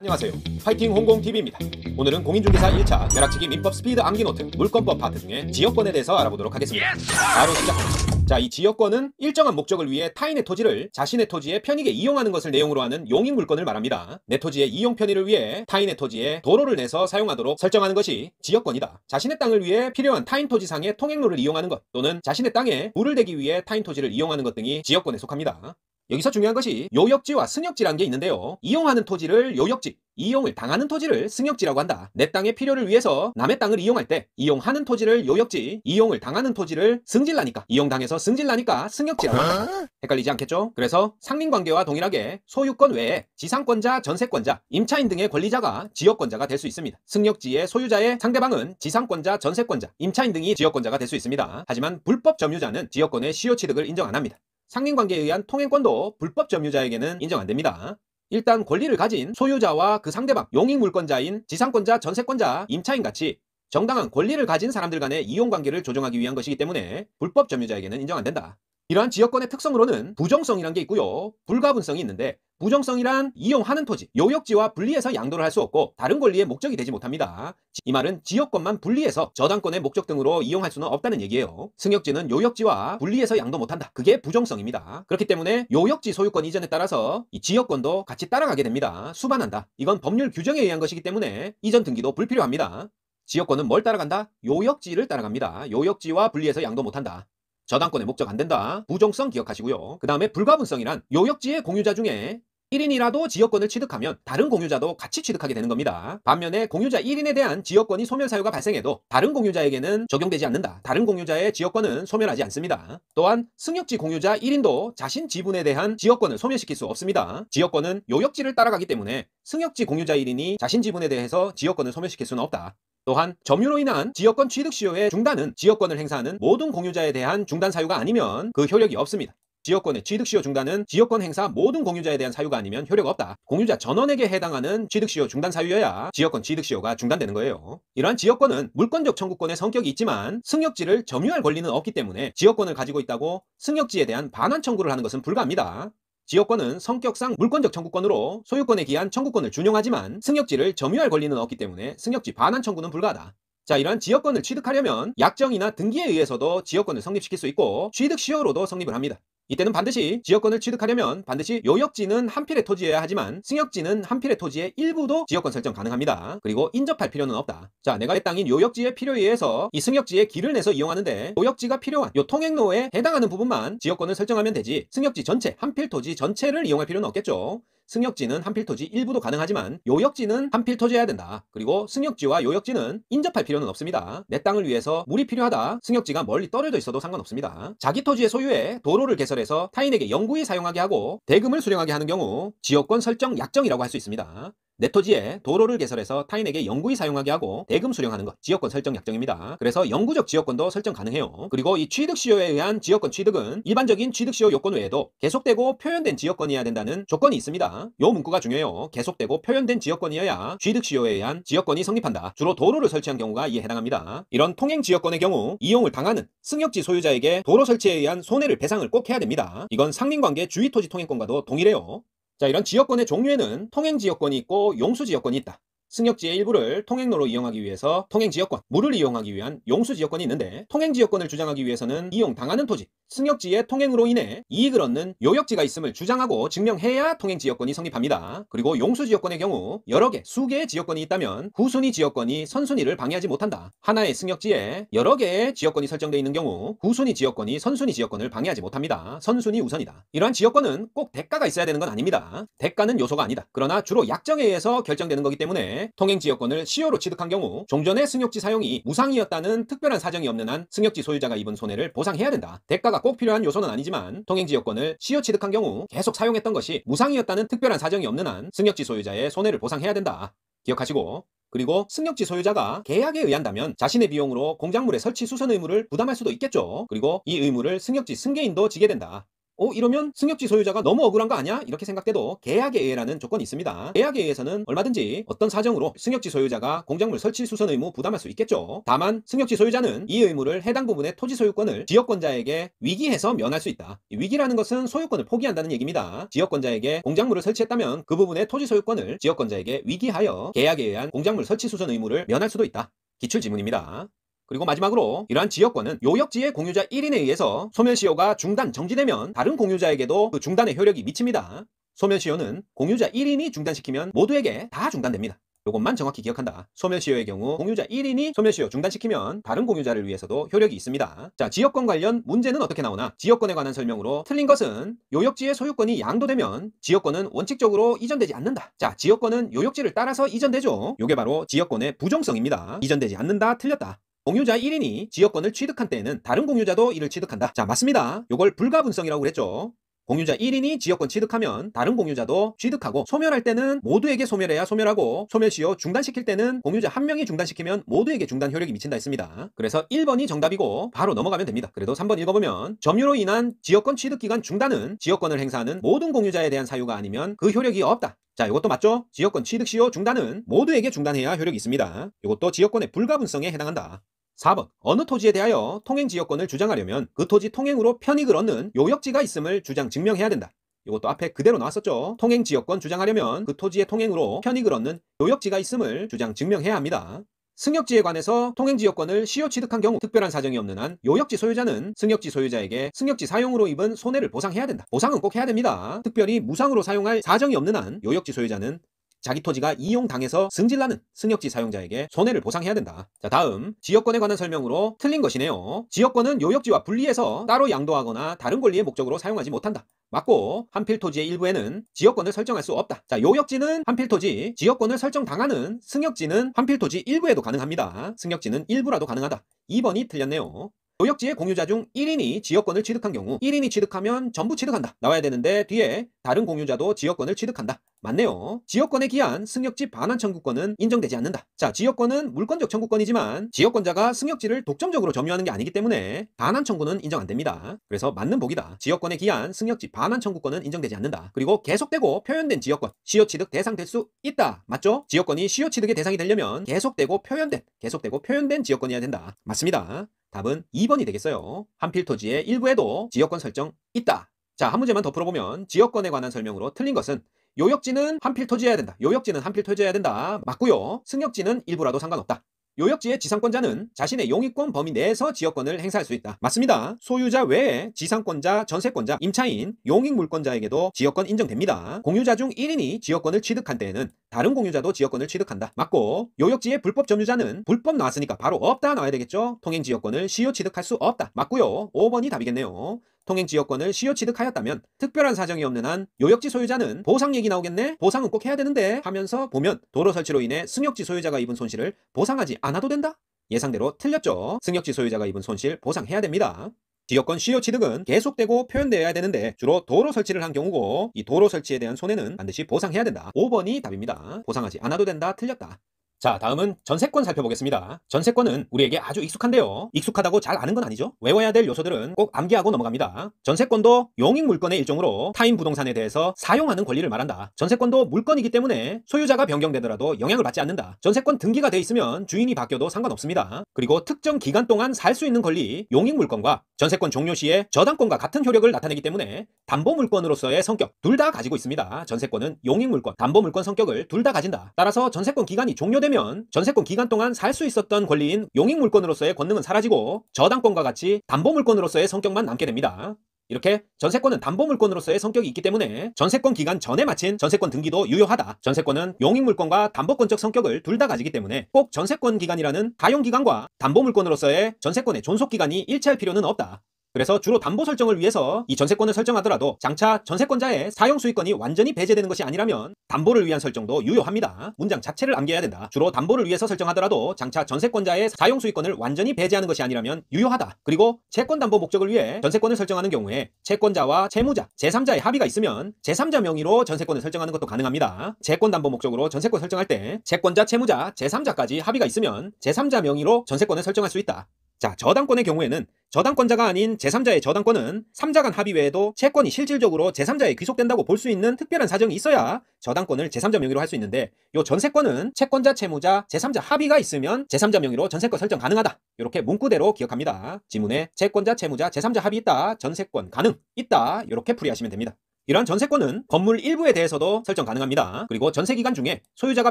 안녕하세요. 파이팅 홍콩TV입니다. 오늘은 공인중개사 1차 벼락치기 민법 스피드 암기노트 물권법 파트 중에 지역권에 대해서 알아보도록 하겠습니다. 바로 시작합니다. 자, 이 지역권은 일정한 목적을 위해 타인의 토지를 자신의 토지에 편익에 이용하는 것을 내용으로 하는 용인 물권을 말합니다. 내 토지의 이용 편의를 위해 타인의 토지에 도로를 내서 사용하도록 설정하는 것이 지역권이다. 자신의 땅을 위해 필요한 타인 토지상의 통행로를 이용하는 것 또는 자신의 땅에 물을 대기 위해 타인 토지를 이용하는 것 등이 지역권에 속합니다. 여기서 중요한 것이 요역지와 승역지란 게 있는데요. 이용하는 토지를 요역지, 이용을 당하는 토지를 승역지라고 한다. 내 땅의 필요를 위해서 남의 땅을 이용할 때 이용하는 토지를 요역지, 이용을 당하는 토지를 승질나니까 이용당해서 승질나니까 승역지라고 한다. 어? 헷갈리지 않겠죠? 그래서 상린관계와 동일하게 소유권 외에 지상권자, 전세권자, 임차인 등의 권리자가 지역권자가 될 수 있습니다. 승역지의 소유자의 상대방은 지상권자, 전세권자, 임차인 등이 지역권자가 될 수 있습니다. 하지만 불법 점유자는 지역권의 시효 취득을 인정 안 합니다. 상린관계에 의한 통행권도 불법 점유자에게는 인정 안 됩니다. 일단 권리를 가진 소유자와 그 상대방 용익물권자인 지상권자, 전세권자, 임차인 같이 정당한 권리를 가진 사람들 간의 이용관계를 조정하기 위한 것이기 때문에 불법 점유자에게는 인정 안 된다. 이러한 지역권의 특성으로는 부정성이란 게 있고요. 불가분성이 있는데 부정성이란 이용하는 토지, 요역지와 분리해서 양도를 할 수 없고 다른 권리의 목적이 되지 못합니다. 이 말은 지역권만 분리해서 저당권의 목적 등으로 이용할 수는 없다는 얘기예요. 승역지는 요역지와 분리해서 양도 못한다. 그게 부정성입니다. 그렇기 때문에 요역지 소유권 이전에 따라서 이 지역권도 같이 따라가게 됩니다. 수반한다. 이건 법률 규정에 의한 것이기 때문에 이전 등기도 불필요합니다. 지역권은 뭘 따라간다? 요역지를 따라갑니다. 요역지와 분리해서 양도 못한다. 저당권의 목적 안 된다. 부정성 기억하시고요. 그 다음에 불가분성이란 요역지의 공유자 중에 1인이라도 지역권을 취득하면 다른 공유자도 같이 취득하게 되는 겁니다. 반면에 공유자 1인에 대한 지역권이 소멸 사유가 발생해도 다른 공유자에게는 적용되지 않는다. 다른 공유자의 지역권은 소멸하지 않습니다. 또한 승역지 공유자 1인도 자신 지분에 대한 지역권을 소멸시킬 수 없습니다. 지역권은 요역지를 따라가기 때문에 승역지 공유자 1인이 자신 지분에 대해서 지역권을 소멸시킬 수는 없다. 또한 점유로 인한 지역권 취득시효의 중단은 지역권을 행사하는 모든 공유자에 대한 중단 사유가 아니면 그 효력이 없습니다. 지역권의 취득시효 중단은 지역권 행사 모든 공유자에 대한 사유가 아니면 효력 없다. 공유자 전원에게 해당하는 취득시효 중단 사유여야 지역권 취득시효가 중단되는 거예요. 이러한 지역권은 물권적 청구권의 성격이 있지만 승역지를 점유할 권리는 없기 때문에 지역권을 가지고 있다고 승역지에 대한 반환 청구를 하는 것은 불가합니다. 지역권은 성격상 물권적 청구권으로 소유권에 기한 청구권을 준용하지만 승역지를 점유할 권리는 없기 때문에 승역지 반환 청구는 불가하다. 자 이러한 지역권을 취득하려면 약정이나 등기에 의해서도 지역권을 성립시킬 수 있고 취득 시효로도 성립을 합니다. 이때는 반드시 지역권을 취득하려면 반드시 요역지는 한 필의 토지여야 하지만 승역지는 한 필의 토지의 일부도 지역권 설정 가능합니다. 그리고 인접할 필요는 없다. 자, 내가 내 땅인 요역지의 필요에 의해서 이 승역지에 길을 내서 이용하는데 요역지가 필요한 요 통행로에 해당하는 부분만 지역권을 설정하면 되지 승역지 전체 한 필 토지 전체를 이용할 필요는 없겠죠. 승역지는 한필터지 일부도 가능하지만 요역지는 한필터져야 된다. 그리고 승역지와 요역지는 인접할 필요는 없습니다. 내 땅을 위해서 물이 필요하다. 승역지가 멀리 떨어져 있어도 상관없습니다. 자기 토지의 소유에 도로를 개설해서 타인에게 영구히 사용하게 하고 대금을 수령하게 하는 경우 지역권 설정 약정이라고 할 수 있습니다. 내 토지에 도로를 개설해서 타인에게 영구히 사용하게 하고 대금 수령하는 것 지역권 설정 약정입니다. 그래서 영구적 지역권도 설정 가능해요. 그리고 이 취득시효에 의한 지역권 취득은 일반적인 취득시효 요건 외에도 계속되고 표현된 지역권이어야 된다는 조건이 있습니다. 요 문구가 중요해요. 계속되고 표현된 지역권이어야 취득시효에 의한 지역권이 성립한다. 주로 도로를 설치한 경우가 이에 해당합니다. 이런 통행 지역권의 경우 이용을 당하는 승역지 소유자에게 도로 설치에 의한 손해를 배상을 꼭 해야 됩니다. 이건 상린관계 주위토지 통행권과도 동일해요. 자, 이런 지역권의 종류에는 통행 지역권이 있고 용수 지역권이 있다. 승역지의 일부를 통행로로 이용하기 위해서 통행지역권, 물을 이용하기 위한 용수지역권이 있는데 통행지역권을 주장하기 위해서는 이용당하는 토지, 승역지의 통행으로 인해 이익을 얻는 요역지가 있음을 주장하고 증명해야 통행지역권이 성립합니다. 그리고 용수지역권의 경우 여러 개, 수개의 지역권이 있다면 후순위 지역권이 선순위를 방해하지 못한다. 하나의 승역지에 여러 개의 지역권이 설정되어 있는 경우 후순위 지역권이 선순위 지역권을 방해하지 못합니다. 선순위 우선이다. 이러한 지역권은 꼭 대가가 있어야 되는 건 아닙니다. 대가는 요소가 아니다. 그러나 주로 약정에 의해서 결정되는 거기 때문에 통행 지역권을 시효로 취득한 경우 종전의 승역지 사용이 무상이었다는 특별한 사정이 없는 한 승역지 소유자가 입은 손해를 보상해야 된다. 대가가 꼭 필요한 요소는 아니지만 통행 지역권을 시효 취득한 경우 계속 사용했던 것이 무상이었다는 특별한 사정이 없는 한 승역지 소유자의 손해를 보상해야 된다. 기억하시고 그리고 승역지 소유자가 계약에 의한다면 자신의 비용으로 공작물의 설치 수선 의무를 부담할 수도 있겠죠. 그리고 이 의무를 승역지 승계인도 지게 된다. 어 이러면 승엽지 소유자가 너무 억울한 거 아니야? 이렇게 생각돼도 계약에 의해라는 조건이 있습니다. 계약에 의해서는 얼마든지 어떤 사정으로 승엽지 소유자가 공작물 설치 수선 의무 부담할 수 있겠죠. 다만 승엽지 소유자는 이 의무를 해당 부분의 토지 소유권을 지역권자에게 위기해서 면할 수 있다. 위기라는 것은 소유권을 포기한다는 얘기입니다. 지역권자에게 공작물을 설치했다면 그 부분의 토지 소유권을 지역권자에게 위기하여 계약에 의한 공작물 설치 수선 의무를 면할 수도 있다. 기출 지문입니다. 그리고 마지막으로 이러한 지역권은 요역지의 공유자 1인에 의해서 소멸시효가 중단 정지되면 다른 공유자에게도 그 중단의 효력이 미칩니다. 소멸시효는 공유자 1인이 중단시키면 모두에게 다 중단됩니다. 요것만 정확히 기억한다. 소멸시효의 경우 공유자 1인이 소멸시효 중단시키면 다른 공유자를 위해서도 효력이 있습니다. 자, 지역권 관련 문제는 어떻게 나오나? 지역권에 관한 설명으로 틀린 것은 요역지의 소유권이 양도되면 지역권은 원칙적으로 이전되지 않는다. 자, 지역권은 요역지를 따라서 이전되죠. 요게 바로 지역권의 부정성입니다. 이전되지 않는다, 틀렸다. 공유자 1인이 지역권을 취득한 때에는 다른 공유자도 이를 취득한다. 자, 맞습니다. 요걸 불가분성이라고 그랬죠. 공유자 1인이 지역권 취득하면 다른 공유자도 취득하고 소멸할 때는 모두에게 소멸해야 소멸하고 소멸시효 중단시킬 때는 공유자 한 명이 중단시키면 모두에게 중단 효력이 미친다 했습니다. 그래서 1번이 정답이고 바로 넘어가면 됩니다. 그래도 3번 읽어보면 점유로 인한 지역권 취득기간 중단은 지역권을 행사하는 모든 공유자에 대한 사유가 아니면 그 효력이 없다. 자, 이것도 맞죠? 지역권 취득 시효 중단은 모두에게 중단해야 효력이 있습니다. 이것도 지역권의 불가분성에 해당한다. 4번 어느 토지에 대하여 통행지역권을 주장하려면 그 토지 통행으로 편익을 얻는 요역지가 있음을 주장 증명해야 된다. 이것도 앞에 그대로 나왔었죠. 통행지역권 주장하려면 그 토지의 통행으로 편익을 얻는 요역지가 있음을 주장 증명해야 합니다. 승역지에 관해서 통행지역권을 시효 취득한 경우 특별한 사정이 없는 한 요역지 소유자는 승역지 소유자에게 승역지 사용으로 입은 손해를 보상해야 된다. 보상은 꼭 해야 됩니다. 특별히 무상으로 사용할 사정이 없는 한 요역지 소유자는 자기 토지가 이용당해서 승질나는 승역지 사용자에게 손해를 보상해야 된다. 자 다음 지역권에 관한 설명으로 틀린 것이네요. 지역권은 요역지와 분리해서 따로 양도하거나 다른 권리의 목적으로 사용하지 못한다. 맞고 한필 토지의 일부에는 지역권을 설정할 수 없다. 자, 요역지는 한필 토지, 지역권을 설정당하는 승역지는 한필 토지 일부에도 가능합니다. 승역지는 일부라도 가능하다. 2번이 틀렸네요. 요역지의 공유자 중 1인이 지역권을 취득한 경우 1인이 취득하면 전부 취득한다. 나와야 되는데 뒤에 다른 공유자도 지역권을 취득한다. 맞네요. 지역권에 기한 승역지 반환 청구권은 인정되지 않는다. 자, 지역권은 물권적 청구권이지만 지역권자가 승역지를 독점적으로 점유하는 게 아니기 때문에 반환 청구는 인정 안 됩니다. 그래서 맞는 복이다. 지역권에 기한 승역지 반환 청구권은 인정되지 않는다. 그리고 계속되고 표현된 지역권 시효 취득 대상 될 수 있다. 맞죠? 지역권이 시효 취득의 대상이 되려면 계속되고 표현된 계속되고 표현된 지역권이어야 된다. 맞습니다. 답은 2번이 되겠어요. 한 필 토지의 일부에도 지역권 설정 있다. 자, 한 문제만 더 풀어보면 지역권에 관한 설명으로 틀린 것은 요역지는 한필 터지해야 된다. 요역지는 한필 터지해야 된다. 맞고요. 승역지는 일부라도 상관없다. 요역지의 지상권자는 자신의 용익권 범위 내에서 지역권을 행사할 수 있다. 맞습니다. 소유자 외에 지상권자, 전세권자, 임차인, 용익물권자에게도 지역권 인정됩니다. 공유자 중 1인이 지역권을 취득한 때에는 다른 공유자도 지역권을 취득한다. 맞고 요역지의 불법 점유자는 불법 나왔으니까 바로 없다 나와야 되겠죠? 통행 지역권을 시효 취득할 수 없다. 맞고요. 5번이 답이겠네요. 통행 지역권을 시효 취득하였다면 특별한 사정이 없는 한 요역지 소유자는 보상 얘기 나오겠네? 보상은 꼭 해야 되는데 하면서 보면 도로 설치로 인해 승역지 소유자가 입은 손실을 보상하지 않아도 된다? 예상대로 틀렸죠. 승역지 소유자가 입은 손실 보상해야 됩니다. 지역권 시효 취득은 계속되고 표현되어야 되는데 주로 도로 설치를 한 경우고 이 도로 설치에 대한 손해는 반드시 보상해야 된다. 5번이 답입니다. 보상하지 않아도 된다. 틀렸다. 자 다음은 전세권 살펴보겠습니다 전세권은 우리에게 아주 익숙한데요 익숙하다고 잘 아는 건 아니죠 외워야 될 요소들은 꼭 암기하고 넘어갑니다 전세권도 용익 물건의 일종으로 타인 부동산에 대해서 사용하는 권리를 말한다 전세권도 물건이기 때문에 소유자가 변경되더라도 영향을 받지 않는다 전세권 등기가 돼 있으면 주인이 바뀌어도 상관없습니다 그리고 특정 기간 동안 살 수 있는 권리 용익 물건과 전세권 종료 시에 저당권과 같은 효력을 나타내기 때문에 담보 물건으로서의 성격 둘 다 가지고 있습니다 전세권은 용익 물건 담보 물건 성격을 둘 다 가진다 따라서 전세권 기간이 종료된 되면 전세권 기간 동안 살 수 있었던 권리인 용익물권으로서의 권능은 사라지고 저당권과 같이 담보물권으로서의 성격만 남게 됩니다. 이렇게 전세권은 담보물권으로서의 성격이 있기 때문에 전세권 기간 전에 마친 전세권 등기도 유효하다. 전세권은 용익물권과 담보권적 성격을 둘 다 가지기 때문에 꼭 전세권 기간이라는 가용기간과 담보물권으로서의 전세권의 존속기간이 일치할 필요는 없다. 그래서 주로 담보 설정을 위해서 이 전세권을 설정하더라도 장차 전세권자의 사용 수익권이 완전히 배제되는 것이 아니라면 담보를 위한 설정도 유효합니다. 문장 자체를 암기해야 된다. 주로 담보를 위해서 설정하더라도 장차 전세권자의 사용 수익권을 완전히 배제하는 것이 아니라면 유효하다. 그리고 채권 담보 목적을 위해 전세권을 설정하는 경우에 채권자와 채무자, 제3자의 합의가 있으면 제3자 명의로 전세권을 설정하는 것도 가능합니다. 채권 담보 목적으로 전세권 설정할 때 채권자, 채무자, 제3자까지 합의가 있으면 제3자 명의로 전세권을 설정할 수 있다. 자, 저당권의 경우에는 저당권자가 아닌 제3자의 저당권은 3자 간 합의 외에도 채권이 실질적으로 제3자에 귀속된다고 볼 수 있는 특별한 사정이 있어야 저당권을 제3자 명의로 할 수 있는데 요 전세권은 채권자 채무자 제3자 합의가 있으면 제3자 명의로 전세권 설정 가능하다 이렇게 문구대로 기억합니다 지문에 채권자 채무자 제3자 합의 있다 전세권 가능 있다 이렇게 풀이하시면 됩니다 이러한 전세권은 건물 일부에 대해서도 설정 가능합니다. 그리고 전세 기간 중에 소유자가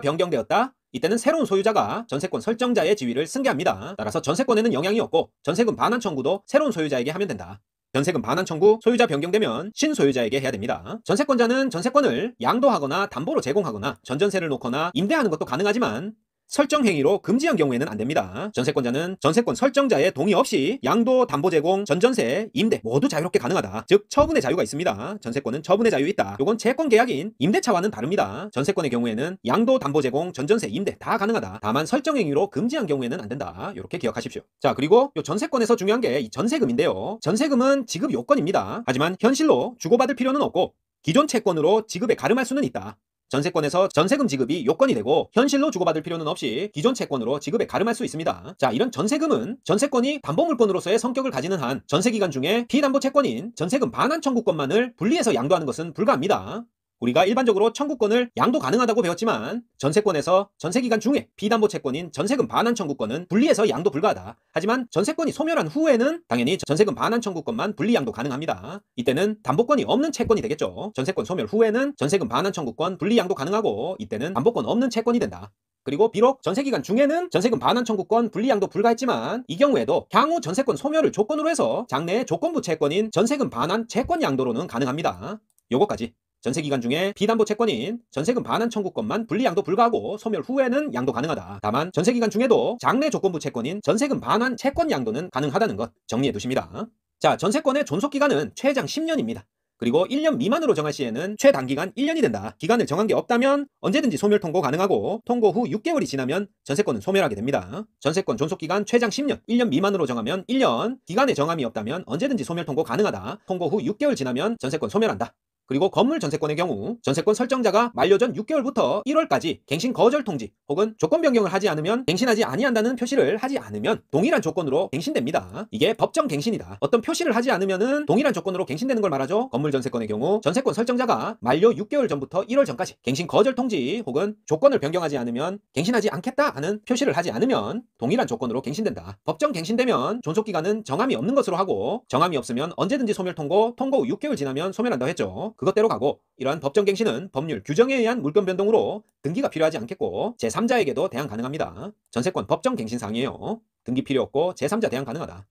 변경되었다 이때는 새로운 소유자가 전세권 설정자의 지위를 승계합니다. 따라서 전세권에는 영향이 없고 전세금 반환 청구도 새로운 소유자에게 하면 된다. 전세금 반환 청구 소유자 변경되면 신소유자에게 해야 됩니다. 전세권자는 전세권을 양도하거나 담보로 제공하거나 전전세를 놓거나 임대하는 것도 가능하지만 설정 행위로 금지한 경우에는 안 됩니다. 전세권자는 전세권 설정자의 동의 없이 양도, 담보 제공, 전전세, 임대 모두 자유롭게 가능하다. 즉 처분의 자유가 있습니다. 전세권은 처분의 자유 있다. 요건 채권 계약인 임대차와는 다릅니다. 전세권의 경우에는 양도, 담보 제공, 전전세, 임대 다 가능하다. 다만 설정 행위로 금지한 경우에는 안 된다. 이렇게 기억하십시오. 자 그리고 요 전세권에서 중요한 게 이 전세금인데요. 전세금은 지급 요건입니다. 하지만 현실로 주고받을 필요는 없고 기존 채권으로 지급에 가름할 수는 있다. 전세권에서 전세금 지급이 요건이 되고 현실로 주고받을 필요는 없이 기존 채권으로 지급에 가름할 수 있습니다. 자, 이런 전세금은 전세권이 담보물권으로서의 성격을 가지는 한 전세기간 중에 피담보 채권인 전세금 반환 청구권만을 분리해서 양도하는 것은 불가합니다. 우리가 일반적으로 청구권을 양도 가능하다고 배웠지만 전세권에서 전세기간 중에 비담보 채권인 전세금 반환 청구권은 분리해서 양도 불가하다. 하지만 전세권이 소멸한 후에는 당연히 전세금 반환 청구권만 분리 양도 가능합니다. 이때는 담보권이 없는 채권이 되겠죠. 전세권 소멸 후에는 전세금 반환 청구권 분리 양도 가능하고 이때는 담보권 없는 채권이 된다. 그리고 비록 전세기간 중에는 전세금 반환 청구권 분리양도 불가했지만 이 경우에도 향후 전세권 소멸을 조건으로 해서 장래에 조건부 채권인 전세금 반환 채권 양도로는 가능합니다. 요거까지. 전세 기간 중에 비담보 채권인 전세금 반환 청구권만 분리양도 불가하고 소멸 후에는 양도 가능하다. 다만 전세 기간 중에도 장래 조건부 채권인 전세금 반환 채권 양도는 가능하다는 것 정리해 두십니다. 자, 전세권의 존속 기간은 최장 10년입니다. 그리고 1년 미만으로 정할 시에는 최단기간 1년이 된다. 기간을 정한 게 없다면 언제든지 소멸 통고 가능하고 통고 후 6개월이 지나면 전세권은 소멸하게 됩니다. 전세권 존속기간 최장 10년, 1년 미만으로 정하면 1년, 기간에 정함이 없다면 언제든지 소멸 통고 가능하다. 통고 후 6개월 지나면 전세권 소멸한다. 그리고 건물 전세권의 경우 전세권 설정자가 만료 전 6개월부터 1월까지 갱신 거절 통지 혹은 조건 변경을 하지 않으면 갱신하지 아니한다는 표시를 하지 않으면 동일한 조건으로 갱신됩니다. 이게 법정 갱신이다. 어떤 표시를 하지 않으면은 동일한 조건으로 갱신되는 걸 말하죠. 건물 전세권의 경우 전세권 설정자가 만료 6개월 전부터 1월 전까지 갱신 거절 통지 혹은 조건을 변경하지 않으면 갱신하지 않겠다 하는 표시를 하지 않으면 동일한 조건으로 갱신된다. 법정 갱신되면 존속 기간은 정함이 없는 것으로 하고 정함이 없으면 언제든지 소멸 통고, 통고 후 6개월 지나면 소멸한다 했죠. 그것대로 가고 이러한 법정 갱신은 법률 규정에 의한 물권 변동으로 등기가 필요하지 않겠고 제3자에게도 대항 가능합니다. 전세권 법정 갱신 사항이에요. 등기 필요 없고 제3자 대항 가능하다.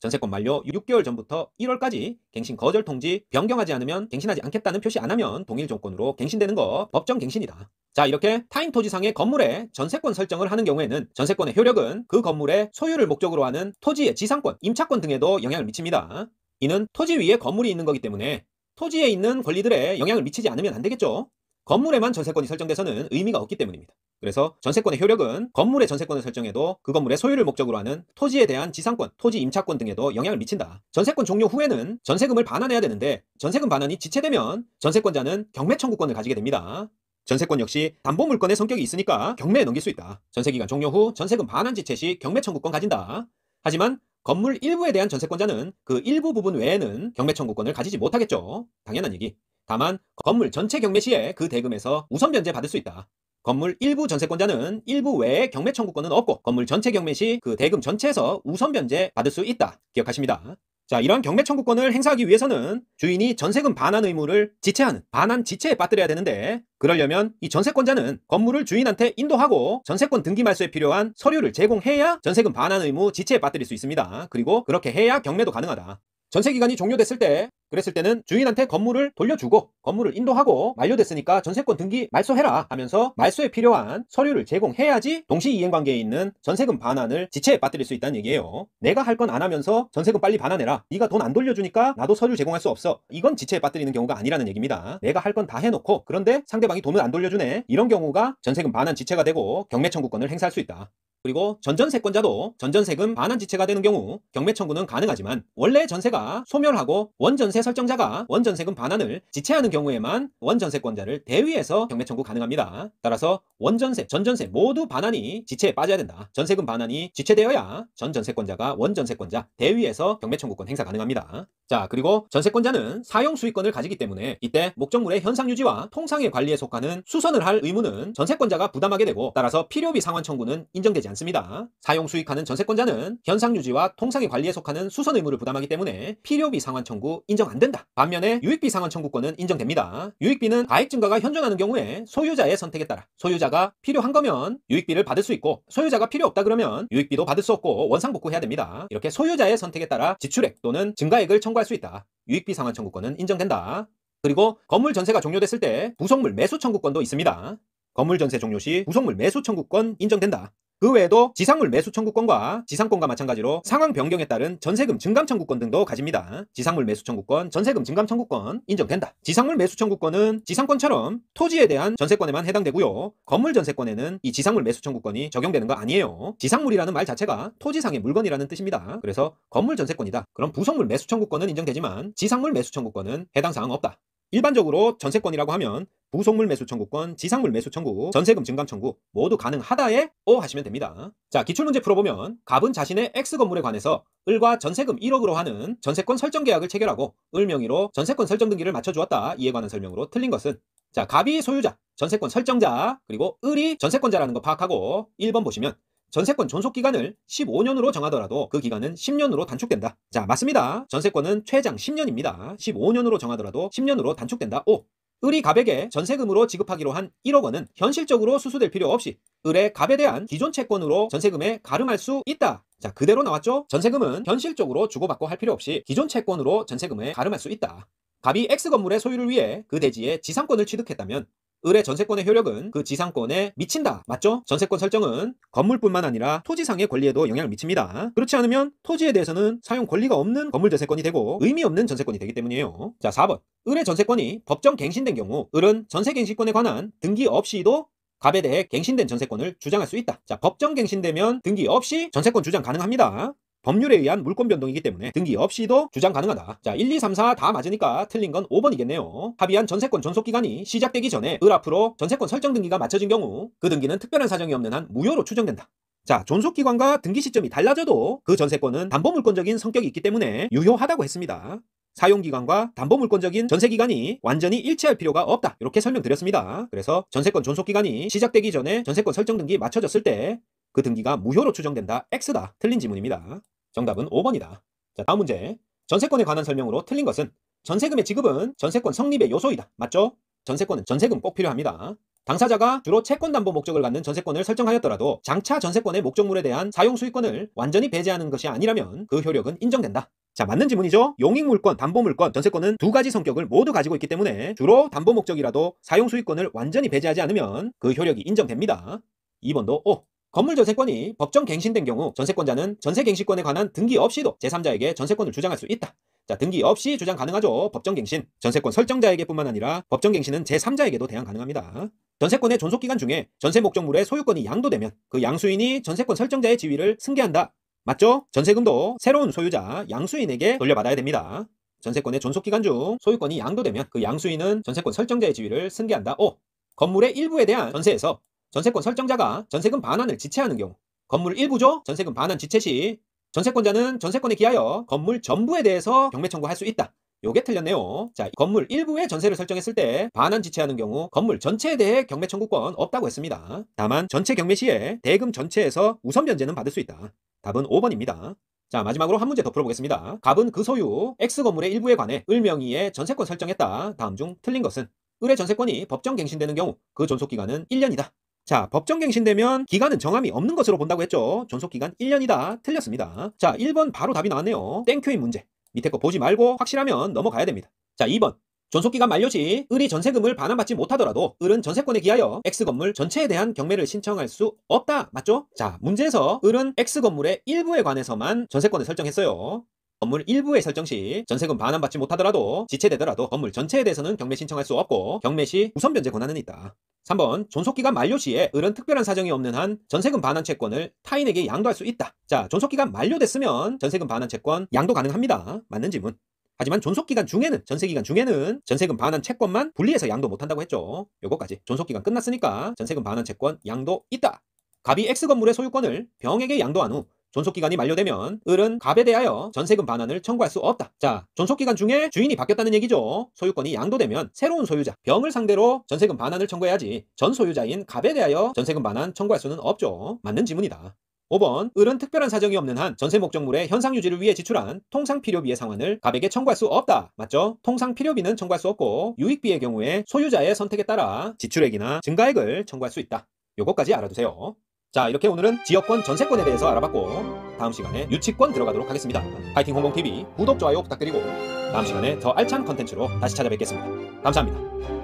전세권 만료 6개월 전부터 1월까지 갱신 거절 통지 변경하지 않으면 갱신하지 않겠다는 표시 안 하면 동일 조건으로 갱신되는 거 법정 갱신이다. 자 이렇게 타인 토지상의 건물에 전세권 설정을 하는 경우에는 전세권의 효력은 그 건물의 소유를 목적으로 하는 토지의 지상권, 임차권 등에도 영향을 미칩니다. 이는 토지 위에 건물이 있는 거기 때문에 토지에 있는 권리들에 영향을 미치지 않으면 안 되겠죠. 건물에만 전세권이 설정돼서는 의미가 없기 때문입니다. 그래서 전세권의 효력은 건물의 전세권을 설정해도 그 건물의 소유를 목적으로 하는 토지에 대한 지상권, 토지 임차권 등에도 영향을 미친다. 전세권 종료 후에는 전세금을 반환해야 되는데 전세금 반환이 지체되면 전세권자는 경매 청구권을 가지게 됩니다. 전세권 역시 담보 물건의 성격이 있으니까 경매에 넘길 수 있다. 전세기간 종료 후 전세금 반환 지체 시 경매 청구권 가진다. 하지만 건물 일부에 대한 전세권자는 그 일부 부분 외에는 경매 청구권을 가지지 못하겠죠. 당연한 얘기. 다만 건물 전체 경매 시에 그 대금에서 우선 변제 받을 수 있다. 건물 일부 전세권자는 일부 외에 경매 청구권은 없고 건물 전체 경매 시 그 대금 전체에서 우선 변제 받을 수 있다. 기억하십니다. 자, 이런 경매 청구권을 행사하기 위해서는 주인이 전세금 반환 의무를 지체하는 반환 지체에 빠뜨려야 되는데 그러려면 이 전세권자는 건물을 주인한테 인도하고 전세권 등기 말소에 필요한 서류를 제공해야 전세금 반환 의무 지체에 빠뜨릴 수 있습니다. 그리고 그렇게 해야 경매도 가능하다. 전세 기간이 종료됐을 때 그랬을 때는 주인한테 건물을 돌려주고 건물을 인도하고 만료됐으니까 전세권 등기 말소해라 하면서 말소에 필요한 서류를 제공해야지 동시 이행관계에 있는 전세금 반환을 지체에 빠뜨릴 수 있다는 얘기예요. 내가 할 건 안 하면서 전세금 빨리 반환해라. 네가 돈 안 돌려주니까 나도 서류 제공할 수 없어. 이건 지체에 빠뜨리는 경우가 아니라는 얘기입니다. 내가 할 건 다 해놓고 그런데 상대방이 돈을 안 돌려주네. 이런 경우가 전세금 반환 지체가 되고 경매 청구권을 행사할 수 있다. 그리고 전전 세권자도 전전 세금 반환 지체가 되는 경우 경매 청구는 가능하지만 원래 전세가 소멸하고 원전세 설정자가 원전세금 반환을 지체하는 경우에만 원전세권자를 대위해서 경매 청구 가능합니다. 따라서 원전세, 전전세 모두 반환이 지체에 빠져야 된다. 전세금 반환이 지체되어야 전전세권자가 원전세권자 대위해서 경매 청구권 행사 가능합니다. 자, 그리고 전세권자는 사용 수익권을 가지기 때문에 이때 목적물의 현상 유지와 통상의 관리에 속하는 수선을 할 의무는 전세권자가 부담하게 되고 따라서 필요비 상환 청구는 인정되지 않습니다. 않습니다. 사용 수익하는 전세권자는 현상 유지와 통상의 관리에 속하는 수선 의무를 부담하기 때문에 필요비 상환 청구 인정 안 된다. 반면에 유익비 상환 청구권은 인정됩니다. 유익비는 가액 증가가 현존하는 경우에 소유자의 선택에 따라 소유자가 필요한 거면 유익비를 받을 수 있고 소유자가 필요 없다 그러면 유익비도 받을 수 없고 원상 복구해야 됩니다. 이렇게 소유자의 선택에 따라 지출액 또는 증가액을 청구할 수 있다. 유익비 상환 청구권은 인정된다. 그리고 건물 전세가 종료됐을 때 부속물 매수 청구권도 있습니다. 건물 전세 종료 시 부속물 매수 청구권 인정된다. 그 외에도 지상물 매수 청구권과 지상권과 마찬가지로 상황 변경에 따른 전세금 증감 청구권 등도 가집니다. 지상물 매수 청구권, 전세금 증감 청구권 인정된다. 지상물 매수 청구권은 지상권처럼 토지에 대한 전세권에만 해당되고요. 건물 전세권에는 이 지상물 매수 청구권이 적용되는 거 아니에요. 지상물이라는 말 자체가 토지상의 물건이라는 뜻입니다. 그래서 건물 전세권이다. 그럼 부속물 매수 청구권은 인정되지만 지상물 매수 청구권은 해당 사항 없다. 일반적으로 전세권이라고 하면 부속물 매수 청구권, 지상물 매수 청구, 전세금 증강 청구 모두 가능하다에 오 어 하시면 됩니다. 자, 기출문제 풀어보면 갑은 자신의 X 건물에 관해서 을과 전세금 1억으로 하는 전세권 설정 계약을 체결하고 을 명의로 전세권 설정 등기를 맞춰주었다. 이에 관한 설명으로 틀린 것은 자, 갑이 소유자, 전세권 설정자, 그리고 을이 전세권자라는 거 파악하고 1번 보시면 전세권 존속 기간을 15년으로 정하더라도 그 기간은 10년으로 단축된다. 자, 맞습니다. 전세권은 최장 10년입니다. 15년으로 정하더라도 10년으로 단축된다. 5. 을이 갑에게 전세금으로 지급하기로 한 1억 원은 현실적으로 수수될 필요 없이 을의 갑에 대한 기존 채권으로 전세금에 가름할 수 있다. 자 그대로 나왔죠? 전세금은 현실적으로 주고받고 할 필요 없이 기존 채권으로 전세금에 가름할 수 있다. 갑이 X 건물의 소유를 위해 그 대지에 지상권을 취득했다면 을의 전세권의 효력은 그 지상권에 미친다. 맞죠? 전세권 설정은 건물뿐만 아니라 토지상의 권리에도 영향을 미칩니다. 그렇지 않으면 토지에 대해서는 사용 권리가 없는 건물 전세권이 되고 의미 없는 전세권이 되기 때문이에요. 자, 4번. 을의 전세권이 법정 갱신된 경우 을은 전세 갱신권에 관한 등기 없이도 갑에 대해 갱신된 전세권을 주장할 수 있다. 자, 법정 갱신되면 등기 없이 전세권 주장 가능합니다. 법률에 의한 물권 변동이기 때문에 등기 없이도 주장 가능하다. 자, 1, 2, 3, 4 다 맞으니까 틀린 건 5번이겠네요. 합의한 전세권 존속 기간이 시작되기 전에 을 앞으로 전세권 설정 등기가 맞춰진 경우 그 등기는 특별한 사정이 없는 한 무효로 추정된다. 자, 존속기관과 등기 시점이 달라져도 그 전세권은 담보물권적인 성격이 있기 때문에 유효하다고 했습니다. 사용기간과 담보물권적인 전세기간이 완전히 일치할 필요가 없다 이렇게 설명드렸습니다. 그래서 전세권 존속기간이 시작되기 전에 전세권 설정 등기 맞춰졌을 때그 등기가 무효로 추정된다. X다. 틀린 지문입니다. 정답은 5번이다. 자, 다음 문제. 전세권에 관한 설명으로 틀린 것은 전세금의 지급은 전세권 성립의 요소이다. 맞죠? 전세권은 전세금 꼭 필요합니다. 당사자가 주로 채권담보 목적을 갖는 전세권을 설정하였더라도 장차 전세권의 목적물에 대한 사용 수익권을 완전히 배제하는 것이 아니라면 그 효력은 인정된다. 자 맞는 지문이죠 용익물권 담보물권 전세권은 두 가지 성격을 모두 가지고 있기 때문에 주로 담보 목적이라도 사용 수익권을 완전히 배제하지 않으면 그 효력이 인정됩니다 2번도 O 건물 전세권이 법정 갱신된 경우 전세권자는 전세 갱신권에 관한 등기 없이도 제3자에게 전세권을 주장할 수 있다. 자, 등기 없이 주장 가능하죠. 법정 갱신. 전세권 설정자에게뿐만 아니라 법정 갱신은 제3자에게도 대항 가능합니다. 전세권의 존속 기간 중에 전세 목적물의 소유권이 양도되면 그 양수인이 전세권 설정자의 지위를 승계한다. 맞죠? 전세금도 새로운 소유자 양수인에게 돌려받아야 됩니다. 전세권의 존속 기간 중 소유권이 양도되면 그 양수인은 전세권 설정자의 지위를 승계한다. 오. 건물의 일부에 대한 전세에서 전세권 설정자가 전세금 반환을 지체하는 경우 건물 일부죠 전세금 반환 지체 시 전세권자는 전세권에 기하여 건물 전부에 대해서 경매 청구할 수 있다. 요게 틀렸네요. 자, 건물 일부의 전세를 설정했을 때 반환 지체하는 경우 건물 전체에 대해 경매 청구권 없다고 했습니다. 다만 전체 경매 시에 대금 전체에서 우선 변제는 받을 수 있다. 답은 5번입니다. 자 마지막으로 한 문제 더 풀어보겠습니다. 갑은 그 소유 X 건물의 일부에 관해 을 명의의 전세권 설정했다. 다음 중 틀린 것은 을의 전세권이 법정 갱신되는 경우 그 존속기간은 1년이다. 자, 법정 갱신되면 기간은 정함이 없는 것으로 본다고 했죠. 존속기간 1년이다. 틀렸습니다. 자, 1번 바로 답이 나왔네요. 땡큐인 문제. 밑에 거 보지 말고 확실하면 넘어가야 됩니다. 자, 2번. 존속기간 만료 시 을이 전세금을 반환받지 못하더라도 을은 전세권에 기하여 X건물 전체에 대한 경매를 신청할 수 없다. 맞죠? 자, 문제에서 을은 X건물의 일부에 관해서만 전세권을 설정했어요. 건물 일부의 설정 시 전세금 반환받지 못하더라도 지체되더라도 건물 전체에 대해서는 경매 신청할 수 없고 경매 시 우선 변제 권한은 있다. 3번 존속기간 만료 시에 을은 특별한 사정이 없는 한 전세금 반환 채권을 타인에게 양도할 수 있다. 자 존속기간 만료됐으면 전세금 반환 채권 양도 가능합니다. 맞는 질문. 하지만 존속기간 중에는 전세기간 중에는 전세금 반환 채권만 분리해서 양도 못한다고 했죠. 요거까지 존속기간 끝났으니까 전세금 반환 채권 양도 있다. 갑이 X 건물의 소유권을 병에게 양도한 후 존속기간이 만료되면 을은 갑에 대하여 전세금 반환을 청구할 수 없다. 자, 존속기간 중에 주인이 바뀌었다는 얘기죠. 소유권이 양도되면 새로운 소유자, 병을 상대로 전세금 반환을 청구해야지 전 소유자인 갑에 대하여 전세금 반환 청구할 수는 없죠. 맞는 지문이다. 5번 을은 특별한 사정이 없는 한 전세 목적물의 현상 유지를 위해 지출한 통상 필요비의 상환을 갑에게 청구할 수 없다. 맞죠? 통상 필요비는 청구할 수 없고 유익비의 경우에 소유자의 선택에 따라 지출액이나 증가액을 청구할 수 있다. 요것까지 알아두세요. 자 이렇게 오늘은 지역권 전세권에 대해서 알아봤고 다음 시간에 유치권 들어가도록 하겠습니다. 파이팅 홍콩TV 구독 좋아요 부탁드리고 다음 시간에 더 알찬 컨텐츠로 다시 찾아뵙겠습니다. 감사합니다.